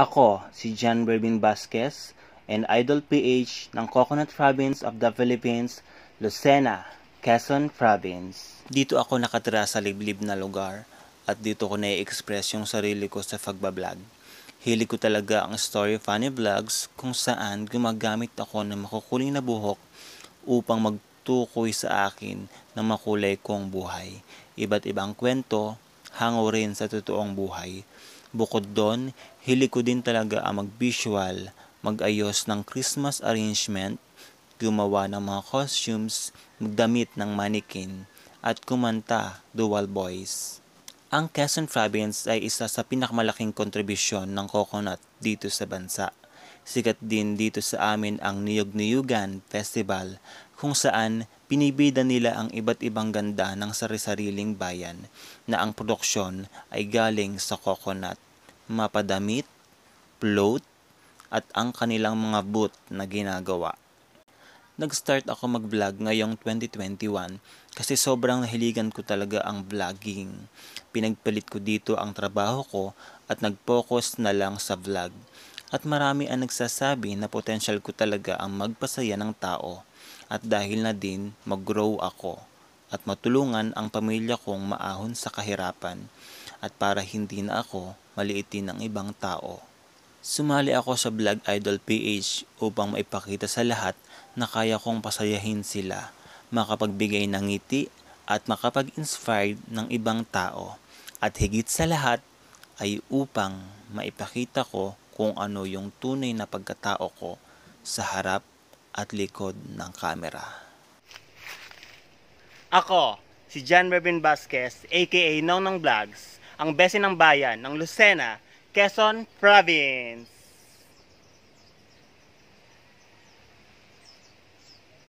Ako, si John Berwin Vasquez, an Idol PH ng Coconut Province of the Philippines, Lucena, Quezon Province. Dito ako nakatira sa liblib na lugar at dito ko na-express yung sarili ko sa pagbablog. Hili ko talaga ang story funny vlogs kung saan gumagamit ako ng makukuling na buhok upang magtukoy sa akin ng makulay kong buhay. Iba't ibang kwento, hango rin sa totoong buhay. Bukod doon, hili ko din talaga ang mag-visual, mag-ayos ng Christmas arrangement, gumawa ng mga costumes, magdamit ng mannequin, at kumanta dual voice. Ang Quezon Province ay isa sa pinakamalaking kontribusyon ng coconut dito sa bansa. Sikat din dito sa amin ang Niyog Niyugan Festival kung saan pinibida nila ang iba't ibang ganda ng sarisariling bayan na ang produksyon ay galing sa coconut, mapadamit, float, at ang kanilang mga boot na ginagawa. Nag-start ako mag-vlog ngayong 2021 kasi sobrang nahiligan ko talaga ang vlogging. Pinagpalit ko dito ang trabaho ko at nag-focus na lang sa vlog at marami ang nagsasabi na potential ko talaga ang magpasaya ng tao at dahil na din mag-grow ako at matulungan ang pamilya kong maahon sa kahirapan at para hindi na ako maliitin ng ibang tao. Sumali ako sa Vlog Idol PH upang maipakita sa lahat na kaya kong pasayahin sila, makapagbigay ng ngiti at makapag inspire ng ibang tao. At higit sa lahat ay upang maipakita ko kung ano yung tunay na pagkatao ko sa harap at likod ng kamera. Ako, si John Revin Vasquez, aka Nonong Vlogs, ang bese ng bayan ng Lucena, Quezon Province.